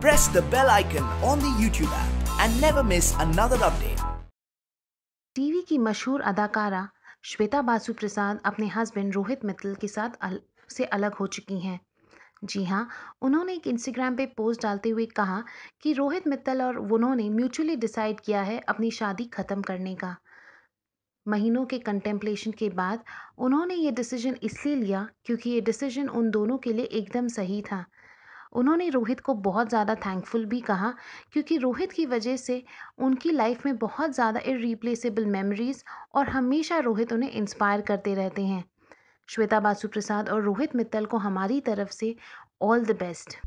Press the bell icon on the YouTube app and never miss another update. TV की मशहूर अदाकारा श्वेता बासु प्रसाद अपने husband Rohit Mittal के साथ अल, से अलग हो चुकी हैं जी हाँ उन्होंने एक इंस्टाग्राम पे पोस्ट डालते हुए कहा कि रोहित मित्तल और उन्होंने म्यूचुअली डिसाइड किया है अपनी शादी ख़त्म करने का महीनों के कंटेम्पलेशन के बाद उन्होंने ये डिसीजन इसलिए लिया क्योंकि ये डिसीजन उन दोनों के लिए एकदम सही था उन्होंने रोहित को बहुत ज़्यादा थैंकफुल भी कहा क्योंकि रोहित की वजह से उनकी लाइफ में बहुत ज़्यादा इर्रिप्लेसेबल मेमोरीज़ और हमेशा रोहित उन्हें इंस्पायर करते रहते हैं श्वेता बासु प्रसाद और रोहित मित्तल को हमारी तरफ से ऑल द बेस्ट